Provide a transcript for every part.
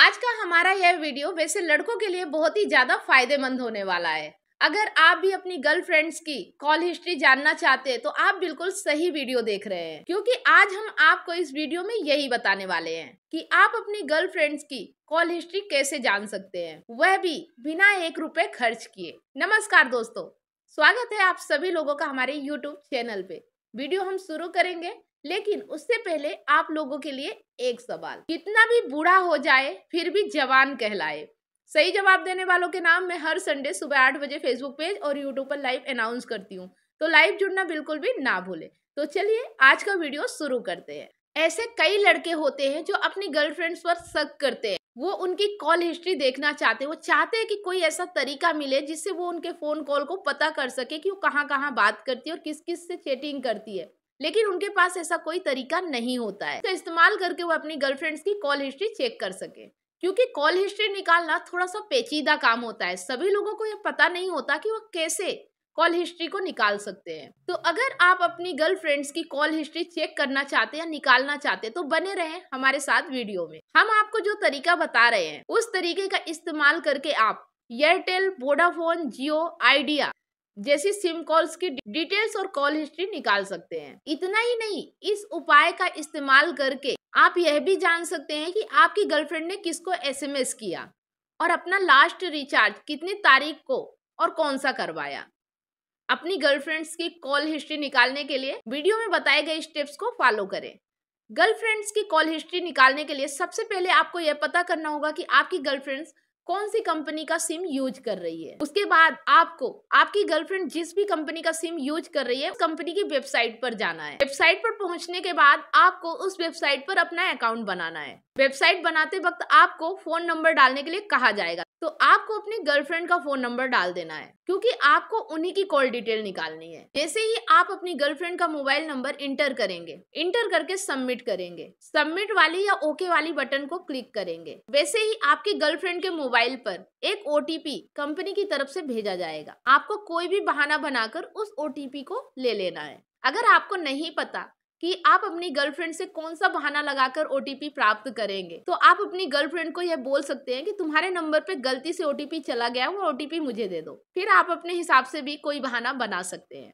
आज का हमारा यह वीडियो वैसे लड़कों के लिए बहुत ही ज़्यादा फायदेमंद होने वाला है अगर आप भी अपनी गर्लफ्रेंड्स की कॉल हिस्ट्री जानना चाहते हैं तो आप बिल्कुल सही वीडियो देख रहे हैं क्योंकि आज हम आपको इस वीडियो में यही बताने वाले हैं कि आप अपनी गर्लफ्रेंड्स की कॉल हिस्ट्री कैसे जान सकते हैं वह भी बिना एक रुपए खर्च किए नमस्कार दोस्तों स्वागत है आप सभी लोगों का हमारे यूट्यूब चैनल पे वीडियो हम शुरू करेंगे लेकिन उससे पहले आप लोगों के लिए एक सवाल कितना भी बूढ़ा हो जाए फिर भी जवान कहलाए सही जवाब देने वालों के नाम मैं हर संडे सुबह आठ बजे फेसबुक पेज और यूट्यूब पर लाइव अनाउंस करती हूँ तो लाइव जुड़ना बिल्कुल भी ना भूले तो चलिए आज का वीडियो शुरू करते हैं ऐसे कई लड़के होते हैं जो अपनी गर्लफ्रेंड्स पर शक करते हैं वो उनकी कॉल हिस्ट्री देखना चाहते हैं वो चाहते हैं कि कोई ऐसा तरीका मिले जिससे वो उनके फ़ोन कॉल को पता कर सके कि वो कहाँ कहाँ बात करती है और किस किस से चैटिंग करती है लेकिन उनके पास ऐसा कोई तरीका नहीं होता है तो इस्तेमाल करके वो अपनी गर्लफ्रेंड्स की कॉल हिस्ट्री चेक कर सके क्योंकि कॉल हिस्ट्री निकालना थोड़ा सा पेचीदा काम होता है सभी लोगों को यह पता नहीं होता कि वो कैसे कॉल हिस्ट्री को निकाल सकते हैं तो अगर आप अपनी गर्लफ्रेंड्स की कॉल हिस्ट्री चेक करना चाहते हैं निकालना चाहते हैं तो बने रहें हमारे साथ वीडियो में हम आपको जो तरीका बता रहे हैं उस तरीके का इस्तेमाल करके आप एयरटेल वोडाफोन जियो आइडिया जैसी सिम कॉल्स की डिटेल्स और कॉल हिस्ट्री निकाल सकते हैं इतना ही नहीं इस उपाय का इस्तेमाल करके आप यह भी जान सकते हैं कि आपकी गर्लफ्रेंड ने किसको एसएमएस किया और अपना लास्ट रिचार्ज कितनी तारीख को और कौन सा करवाया अपनी गर्लफ्रेंड्स की कॉल हिस्ट्री निकालने के लिए वीडियो में बताए गए स्टेप्स को फॉलो करें गर्लफ्रेंड्स की कॉल हिस्ट्री निकालने के लिए सबसे पहले आपको यह पता करना होगा कि आपकी गर्लफ्रेंड्स कौन सी कंपनी का सिम यूज कर रही है उसके बाद आपको आपकी गर्लफ्रेंड जिस भी कंपनी का सिम यूज कर रही है कंपनी की वेबसाइट पर जाना है वेबसाइट पर पहुंचने के बाद आपको उस वेबसाइट पर अपना अकाउंट बनाना है वेबसाइट बनाते वक्त आपको फोन नंबर डालने के लिए कहा जाएगा तो आपको अपनी गर्लफ्रेंड का फोन नंबर डाल देना है क्योंकि आपको उन्हीं की कॉल डिटेल निकालनी है जैसे ही आप अपनी गर्लफ्रेंड का मोबाइल नंबर इंटर करेंगे इंटर करके सबमिट करेंगे सबमिट वाली या ओके वाली बटन को क्लिक करेंगे वैसे ही आपकी गर्लफ्रेंड के मोबाइल पर एक ओ कंपनी की तरफ से भेजा जाएगा आपको कोई भी बहाना बनाकर उस ओ को ले लेना है अगर आपको नहीं पता कि आप अपनी गर्लफ्रेंड से कौन सा बहाना लगाकर ओटीपी प्राप्त करेंगे तो आप अपनी गर्लफ्रेंड को यह बोल सकते हैं कि तुम्हारे नंबर पे गलती से ओटीपी चला गया वो ओटीपी मुझे दे दो फिर आप अपने हिसाब से भी कोई बहाना बना सकते हैं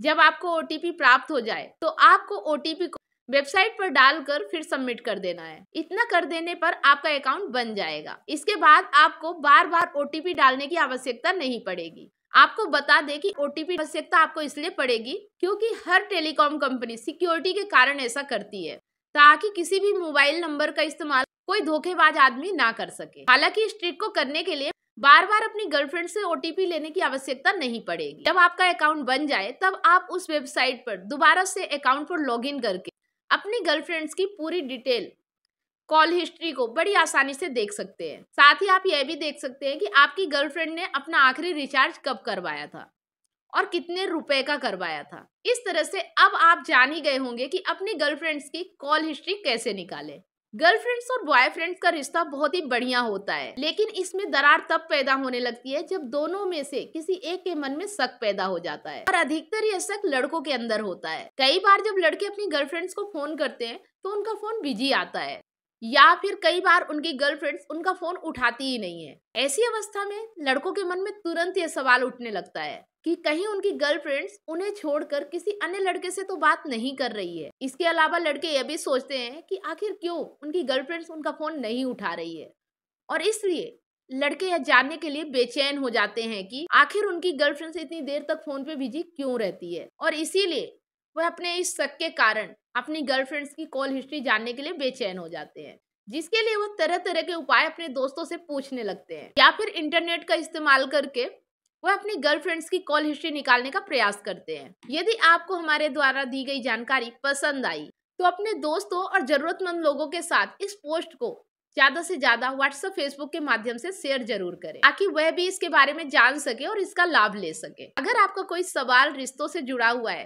जब आपको ओटीपी प्राप्त हो जाए तो आपको ओटीपी को वेबसाइट पर डालकर फिर सबमिट कर देना है इतना कर देने पर आपका अकाउंट बन जाएगा इसके बाद आपको बार बार ओटीपी डालने की आवश्यकता नहीं पड़ेगी आपको बता दें कि ओटीपी आवश्यकता आपको इसलिए पड़ेगी क्योंकि हर टेलीकॉम कंपनी सिक्योरिटी के कारण ऐसा करती है ताकि किसी भी मोबाइल नंबर का इस्तेमाल कोई धोखेबाज आदमी ना कर सके हालांकि इस ट्रिक को करने के लिए बार बार अपनी गर्लफ्रेंड से ओटीपी लेने की आवश्यकता नहीं पड़ेगी जब आपका अकाउंट बन जाए तब आप उस वेबसाइट पर दोबारा से अकाउंट पर लॉग करके अपनी गर्लफ्रेंड्स की पूरी डिटेल कॉल हिस्ट्री को बड़ी आसानी से देख सकते हैं साथ ही आप यह भी देख सकते हैं कि आपकी गर्लफ्रेंड ने अपना आखिरी रिचार्ज कब करवाया था और कितने रुपए का करवाया था इस तरह से अब आप जान ही गए होंगे कि अपनी गर्लफ्रेंड्स की कॉल हिस्ट्री कैसे निकाले गर्लफ्रेंड्स और बॉयफ्रेंड्स का रिश्ता बहुत ही बढ़िया होता है लेकिन इसमें दरार तब पैदा होने लगती है जब दोनों में से किसी एक के मन में शक पैदा हो जाता है और अधिकतर यह शक लड़कों के अंदर होता है कई बार जब लड़के अपनी गर्लफ्रेंड्स को फोन करते हैं तो उनका फोन बिजी आता है या फिर कई बार उनकी गर्लफ्रेंड्स उनका फोन उठाती ही नहीं है ऐसी अवस्था में लड़कों के मन में तुरंत ये सवाल उठने लगता है कि कहीं उनकी गर्लफ्रेंड्स उन्हें छोड़कर किसी अन्य लड़के से तो बात नहीं कर रही है इसके अलावा लड़के ये भी सोचते हैं कि आखिर क्यों उनकी गर्लफ्रेंड्स उनका फोन नहीं उठा रही है और इसलिए लड़के यह जानने के लिए बेचैन हो जाते हैं कि आखिर उनकी गर्लफ्रेंड्स इतनी देर तक फोन पे बिजी क्यों रहती है और इसीलिए वह अपने इस शक के कारण अपनी गर्लफ्रेंड्स की कॉल हिस्ट्री जानने के लिए बेचैन हो जाते हैं जिसके लिए वो तरह तरह के उपाय अपने दोस्तों से पूछने लगते हैं या फिर इंटरनेट का इस्तेमाल करके वह अपनी गर्लफ्रेंड्स की कॉल हिस्ट्री निकालने का प्रयास करते हैं यदि आपको हमारे द्वारा दी गई जानकारी पसंद आई तो अपने दोस्तों और जरूरतमंद लोगों के साथ इस पोस्ट को ज्यादा से ज्यादा व्हाट्सएप फेसबुक के माध्यम से शेयर जरूर करें ताकि वह भी इसके बारे में जान सके और इसका लाभ ले सके अगर आपका कोई सवाल रिश्तों से जुड़ा हुआ है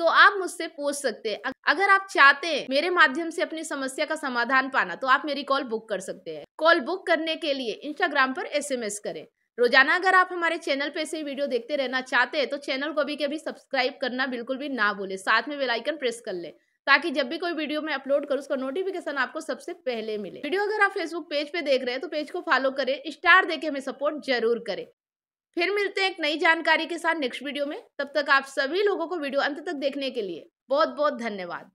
तो आप मुझसे पूछ सकते हैं अगर आप चाहते हैं मेरे माध्यम से अपनी समस्या का समाधान पाना तो आप मेरी कॉल बुक कर सकते हैं कॉल बुक करने के लिए इंस्टाग्राम पर एसएमएस करें रोजाना अगर आप हमारे चैनल पे ऐसे वीडियो देखते रहना चाहते हैं तो चैनल को भी कभी सब्सक्राइब करना बिल्कुल भी ना भूले साथ में बेलाइकन प्रेस कर ले ताकि जब भी कोई वीडियो मैं अपलोड करूँ उसका नोटिफिकेशन आपको सबसे पहले मिले वीडियो अगर आप फेसबुक पेज पे देख रहे हैं तो पेज को फॉलो करें स्टार देके हमें सपोर्ट जरूर करें फिर मिलते हैं एक नई जानकारी के साथ नेक्स्ट वीडियो में तब तक आप सभी लोगों को वीडियो अंत तक देखने के लिए बहुत बहुत धन्यवाद